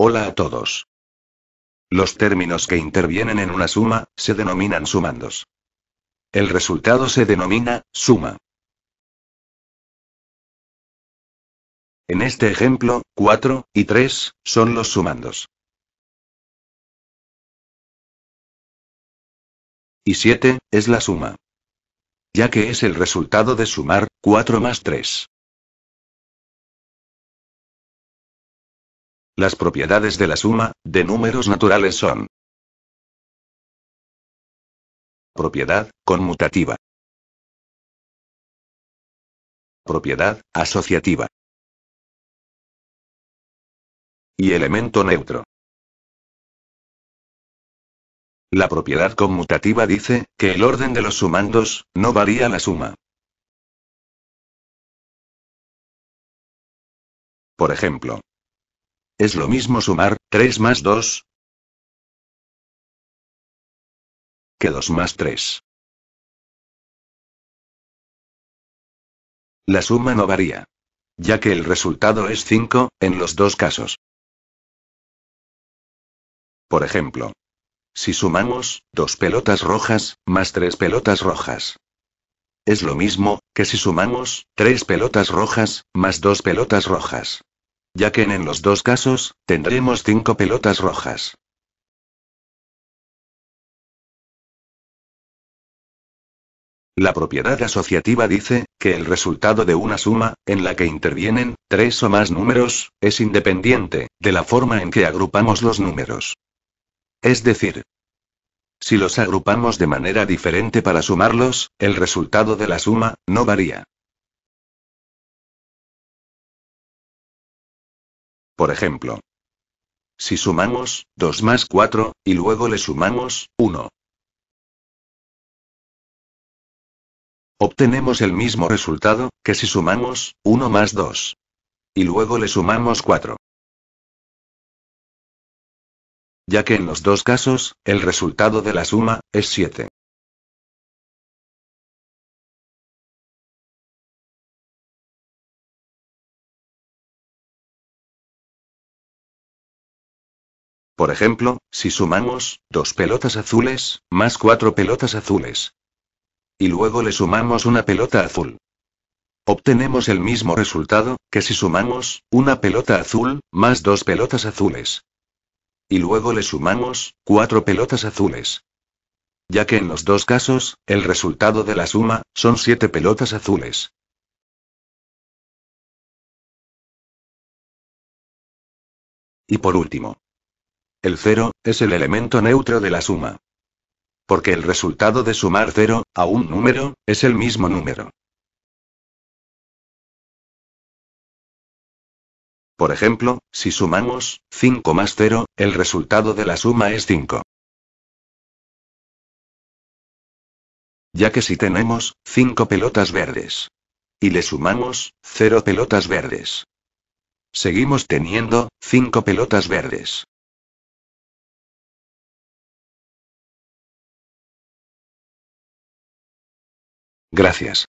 Hola a todos. Los términos que intervienen en una suma, se denominan sumandos. El resultado se denomina, suma. En este ejemplo, 4 y 3 son los sumandos. Y 7 es la suma. Ya que es el resultado de sumar 4 más 3. Las propiedades de la suma, de números naturales son. Propiedad, conmutativa. Propiedad, asociativa. Y elemento neutro. La propiedad conmutativa dice, que el orden de los sumandos, no varía la suma. Por ejemplo, ¿Es lo mismo sumar 3 más 2? Que 2 más 3. La suma no varía. Ya que el resultado es 5, en los dos casos. Por ejemplo, si sumamos, 2 pelotas rojas, más 3 pelotas rojas. Es lo mismo, que si sumamos, 3 pelotas rojas, más 2 pelotas rojas ya que en los dos casos, tendremos cinco pelotas rojas. La propiedad asociativa dice, que el resultado de una suma, en la que intervienen, tres o más números, es independiente, de la forma en que agrupamos los números. Es decir, si los agrupamos de manera diferente para sumarlos, el resultado de la suma, no varía. por ejemplo. Si sumamos 2 más 4, y luego le sumamos 1. Obtenemos el mismo resultado, que si sumamos 1 más 2. Y luego le sumamos 4. Ya que en los dos casos, el resultado de la suma, es 7. Por ejemplo, si sumamos, dos pelotas azules, más cuatro pelotas azules. Y luego le sumamos una pelota azul. Obtenemos el mismo resultado, que si sumamos, una pelota azul, más dos pelotas azules. Y luego le sumamos, cuatro pelotas azules. Ya que en los dos casos, el resultado de la suma, son siete pelotas azules. Y por último, el 0 es el elemento neutro de la suma. Porque el resultado de sumar cero, a un número, es el mismo número. Por ejemplo, si sumamos 5 más 0, el resultado de la suma es 5. Ya que si tenemos 5 pelotas verdes y le sumamos 0 pelotas verdes, seguimos teniendo 5 pelotas verdes. Gracias.